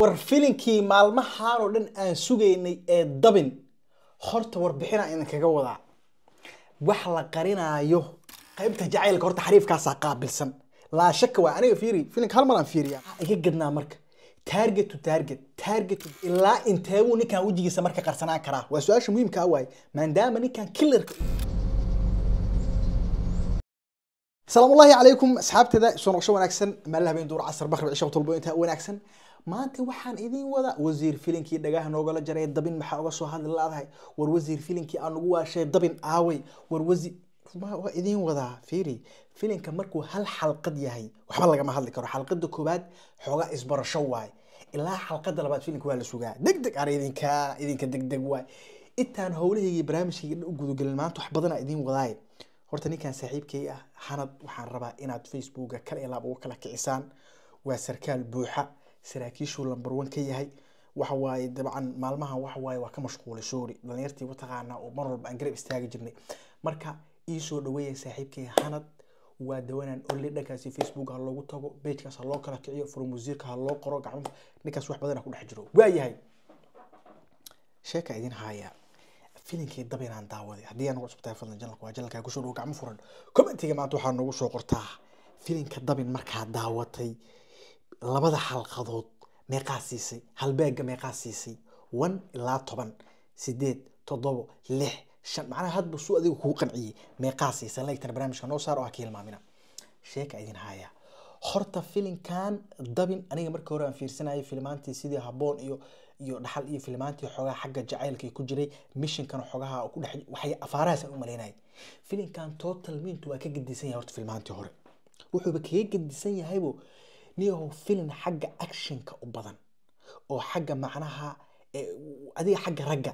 war filinkii maalmahaanoo dhan aan sugaynay ee dabin horta warbixinaan idinkaga wadaa wax la qarinaayo qaybta jacaylka horta xariifkaasaa qaabilsan laa shaka waa aniga fiiri filinka hal mar aan fiiriyaa iga gadnaa marka taarget to taarget taarget ilaa inteebuu ninkan wejigiisa marka qarsanaan karaa waa su-aasha muhiimka ah waaye maadaama ninkan killarka السلام الله عليكم أصحابتي سو نقشة wanaagsan meel habeen duur casar bakhri cisho tolbo inta wanaagsan maanta waxaan idin wada wasiir filinkii dhagaha noogala jaray dabin maxaa uga soo hadli laadahay war wasiir filinkii aan ugu waashay dabin aaway war wasiir waa idin wadaa fiiri filinka markuu hal xalqad yahay waxba lagama hadli karo xalqada koowaad xoogaa isbarasho waaye ilaa xalqada labaad filinku waa la sugaa deg ana idinka idinka deg deg intaan howlahaygii barnaamijkayga u gudagelin maanta wax badanaa idin wadaaye horta ninkan saaxiibkay ah hanad waxaan rabaa inaad facebooka kala ilaab ugu kala kicisaan waa sarkaal buuxa saraakiishuu lambar one ka yahay waxa waaye dabcan maalmaha waxa waaye waa ka mashquulay soori dhalinyartii wataqaanaa oo mar walba aan garab istaagi jirnay marka ii soo dhaweeya saaxiibkay hanad waa dawanaan olle dhankaasi facebook ha loogu tago bejkaas ha loo kala kiciyo furmusiirka ha loo qoro gacmo ninkaas wax badan ku dhex jiro waayahay sheeka idin haayaa filinkii dab inaan daawaday haddii aa nagu cusub tahay fadlan janalka waa janalkaa kusoo dhow gacmo furan commentiga maanta waxaa noogu soo qortaa filinka dabin markaa daawatay labada xalqadood meeqaa siisay halbeega meeqaa siisay one ilaa toban sideed toddobo lix shan macnaha hadba suu adiga kuu qanciyey meeqaa siisay laygtana barnaamijka noo saar oo ah hilmaamina sheeka idin haayaa horta filinkan dabin aniga marka hore aan fiirsanayay filmaantii sidii haboon iyo iyo dhaxal iyo filmaantii xoogaa xagga jacaylka ku jiray mishinkan xoogaha ku dhex waxay afaarahaas u malaynayay filinkan total mintu waa ka gedisan yahay horta filmaantii hore wuxuuba kaga gedisan yahaybo niyahow filin xagga actionka u badan oo xagga macnaha adiga xagga ragga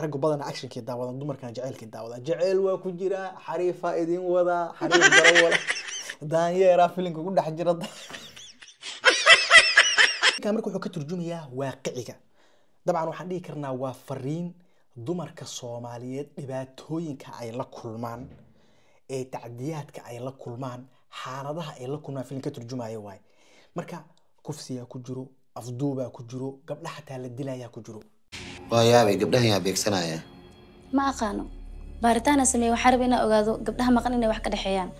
raggu badana actionkii daawadan dumarkana jaceylkii daawadan jaceyl waa ku jiraa xariifa idin wadaa xariif daro wada daanyeeraa filimka ku dhex jira marka wuxuu ka turjumayaa waaqiciga dabcan waxaan dhihi karnaa waa fariin dumarka soomaaliyeed dhibaatooyinka ay la kulmaan ee tacdiyaadka ay la kulmaan xaaladaha ay la kulmaan filim ka turjumaya waaye marka kufsiyaa ku jiro afduubaa ku jiro gabdha xataa la dilayaa ku jiro waa yaabay gabdhahan yaa beegsanaya ma aqaano baaritaana sameeye waxaa raba inaa ogaado gabdhaha maqan inay wax ka dhexeeyaan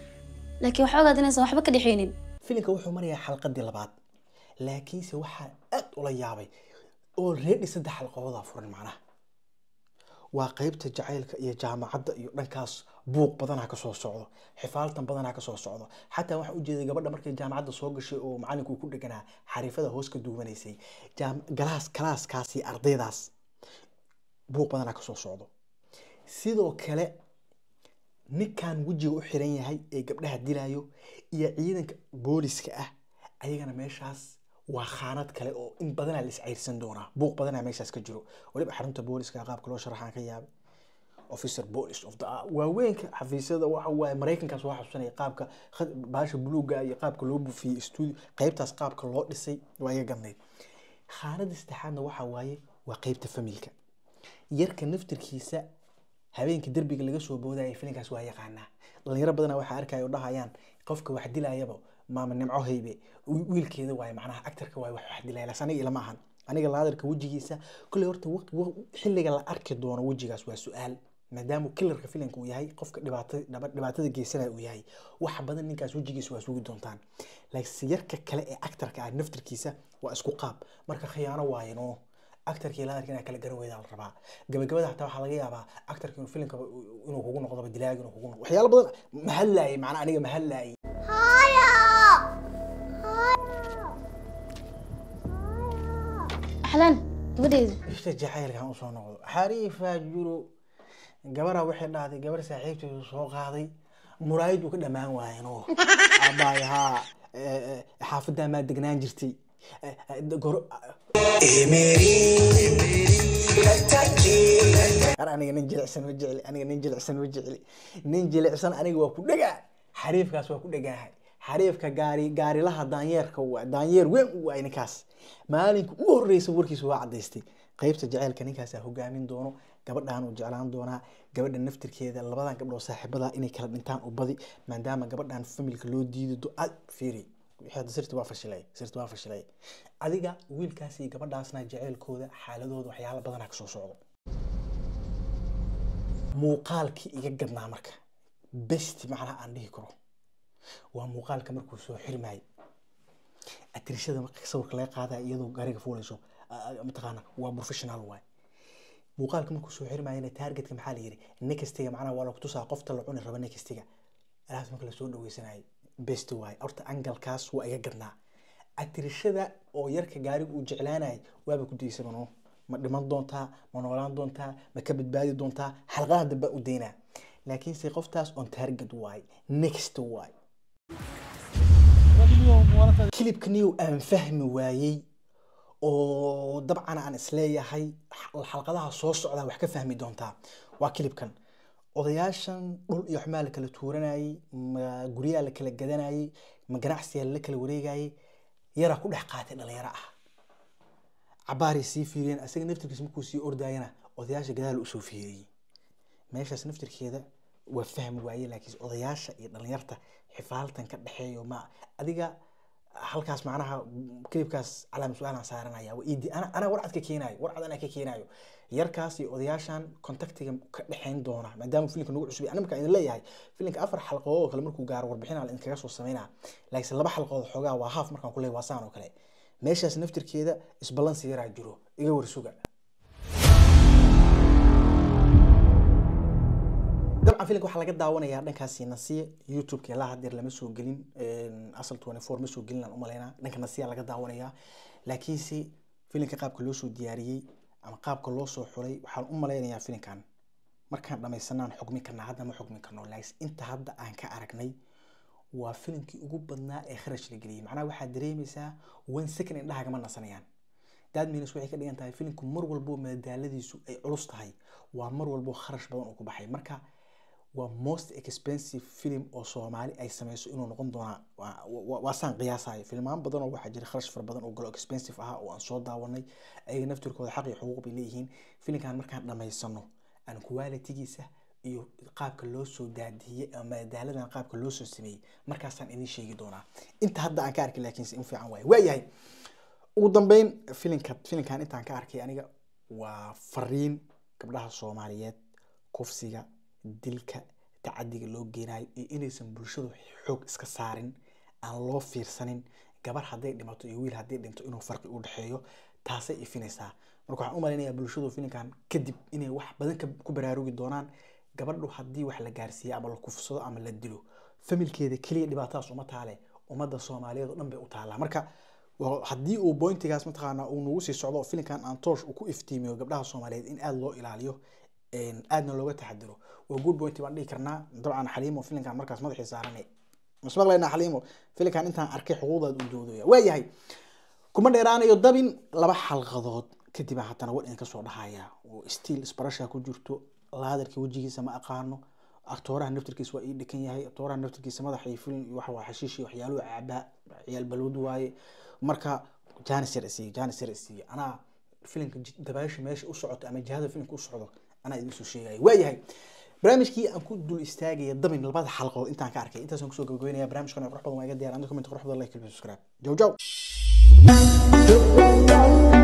laakiin waxaa ogaad inaysan waxba ka dhexaynin filimka wuxuu marayaa xalqadii labaad laakiinse waxaa aad ula yaabay oo reedhi saddex xalqadooda furan macnaha waa qeybta jacaylka iyo jaamacadda iyo dhankaas buuq badanaa kasoo socdo xifaaltan badanaa kasoo socdo xataa waxaan ujeeday gabadha markay jaamacadda soo gashay oo macalinku ku dheganaa xariifada hoos ka duwanaysay galaas kalaaskaasi ardaydaas buuq badanaa kasoo socdo sidoo kale ninkan wejiga u xiran yahay ee gabdhaha dilaayo iyo ciidanka booliska ah ayagana meeshaas waa khaanad kale oo in badanaa la iscayrsan doonaa buuq badanaa meeshaas ka jiro weliba xarunta booliska qaabka loo sharaxaan ka yaabay officer police of the waaweynka xafiisyada waxa waaye maraykankaas waa xasuusanaya qaabka baasha buluuga iyo qaabka loo bufiyey studio qaybtaas qaabka loo dhisay waa iga gadnayd khaanada saddexaadna waxa waaye waa qaybta familka yarka naftirkiisa habeenkii derbiga laga soo boodayay filinkaas waa yaqaanaa dhalinyaro badana waxaa arkaya o dhahayaan qofka wax dilayaba maama nimco haybe wiilkeeda waay macnaha actarka waay wax wax dilaylaas aniga ilama ahan aniga laadarka wejigiisa kolley horta xilliga la arki doono wejigaas waa su-aal maadaama killarka filanka uu yahay qofka dhibaatada geysanaya uu yahay wax badan ninkaas wejigiisa waa sugi doontaan laakiinse yarka kale ee actarka ah naftarkiisa waa isku qaab marka khiyaano waayeno actarkii la adarka inaa gabara wixii dhahday gabar saaxiibteedu soo qaaday muraayid uu ka dhamaan waayeen oo eh, eh, xaafadaa maa degnaan jirtay eh, aniga nin jilicsan aniga waa ku dhagaa xariifkaas waa ku dhagaahay xariifka gaarilaha daanyeerka daanyeer weyn u waay ninkaas maalinka ugu horeysa warkiisa waa cadaystay qeybta jaceylka ninkaas ah hogaamin doono gabadhan uu jeclaan doonaa gabadha naftirkeeda labadan gabdhood saaxiibada inay kala dhintaan u badi maadaama gabadhan familka loo diido do-aad fiiriy sirti adiga wiilkaas gabadhaasna jaceylkooda xaaladooda waxyaala badana kasoo socdo muuqaalkii iga gadnaa marka best macnaha aan dhihi karo waa muuqaalka markuu soo xirmaayay atirishada marka sawirka laga qaadaya iyadoo gariga fuulayso mataqaana waa professional waay muuqaalka markuu soo xirmaayana targetka maxaa la yidhi nextiga macnaha waa lagu tusaa qofta la cuni raba nextiga alaabta marka lasoo dhaweysanayay best waay horta angalkaas waa iga garnaa atirishada oo yarka gaariga uu jeclaanayay waaba ku daysamano ma dhiman doontaa ma noolaan doontaa ma ka badbaadi doontaa xalqadaha dambaa u daynaa laakiinse qoftaas on target waay next waay kilibka niyow aan fahmi waayey oo dabcan aan isleeyahay xalqadaha soo socdaa wax ka fahmi doontaa waa kilibkan odayaashan dhul iyo xumaa la kala tuuranayey ma guryaha la kala gadanayey ma ganacsiga la kala wareegayey yaraa ku dhex qaatay dhalinyaro ah cabaaray sii fiiriyeen asaga naftirkiis markuu sii ordayana odayaasha gadaal usoo fiiriyey meeshaas naftirkeeda waa fahmi waaye laakiin odayaasha iyo dhalinyarta xifaaltan ka dhexeeyo ma adiga halkaas macnaha kadibkaas calaam su-aalan saaranaya anaa warcad ka warcad anaa ka keenaayo yarkaas iyo odayaashan contactiga ka dhexayn doona maadaama filinka nagu cusub an markaa idin leeyahay filinka afar xalqadood kale markuu gaaro warbixinaa la idinkaga soo sameynaa laakiinse laba xalqadood xoogaa waa haaf markaan ku waa saan oo kale meeshaas naftirkeeda isballansi yaraa jiro iga warsuga filanka waxaa laga daawanayaa dhankaasi nasiya youtubeka ilaa hadeer lama soo gelin asal twenty four ma soo gelin aan umaleynaa dhanka nasiya laga daawanayaa laakiinse filanka qaabka loo soo diyaariyey ama qaabka loo soo xulay waxaan u maleynayaa filankan markaan dhamaysanaan xugmi karnaa hadda ma xugmi karno laakis inta hadda aan ka aragnay waa filinkii ugu badnaa ee kharash la geliyey macnaha waxaad dareemaysaa one second indhahagama nasanayaan dad waxay ka dhigan tahay filinku mar walbo madadaaladiisu ay culus tahay waa mar walbo kharash badan uu ku baxay marka waa most expensive film oo soomaali ay sameyso inuu noqon doonaa waa saan filmaan badan waxaa jira kharash fara badan oo galo expensive ah oo aan soo daawanay ayaga naftirkooda xaq xuquuq bay leeyihiin filimkan markaan dhamaysano aan qualitigiisa iyo qaabka loo soo daadiyey ama madaaladan qaabka loo soo sameeyey markaasaan idin sheegi doonaa inta hadda aan ka arkay laakiinse in fiican waaye waayahay ugu dambeyn filinka filinkan intaan ka arkay aniga waa fariin gabdhaha soomaaliyeed kufsiga dilka tacadiga loo geenayo iyo inaysan bulshadu xoog iska saarin aan loo fiirsanin gabar hadday dhimato iyo wiil hadday dhinto inuu farqi u dhexeeyo taasay ifinaysaa marka waxaan u malaynayaa bulshadu filinkan kadib inay wax badan ku baraarugi doonaan gabadhu haddii wax la gaarsiiyo ama la kufsado ama la dilo familkeeda keliya dhibaatadaas uma taale ummadda soomaaliyeed oo dhan bay u taallaa marka haddii uu bointigaas mataqaanaa uu nagu sii socdo filinkan aan toosh u ku iftiimiyo gabdhaha soomaaliyeed in aada loo ilaaliyo aadna looga taxadiro waa good point baan dhihi karnaa dabcan xaliimo filinkan markaas madaxii saaranay masmaqlaynaa xaliimo filinkan intaan arkay xuquuqdaad uu doodooya waa kuma dheeraanayo dabin laba xalqadood kadib haddana wadhan ka dhahaya oo stiil isbarasha ku jirto laadarka wejigiisa ma aqaano aktooraha naftirkiisa waa ii dhikan yahay aktooraha naftirkiisa madaxa iyo film wax waa xashiishi waxyaaluhu caabaa ciyaal balwad waaye marka jaanisar isiiyo jaanisar isiiyo anaa filinka dabaasha meesha u socoto ama jihada filinka u socdo anaa idinsoo sheegaya waayahay barnaamijkii aan ku dul istaagaya damin labada xalqadood intaan ka arkay intaasaan kusoo gabagabeynaya barnamijkan qurux badan waa iga diyaran comment qurux badan like subscribe jaw jaw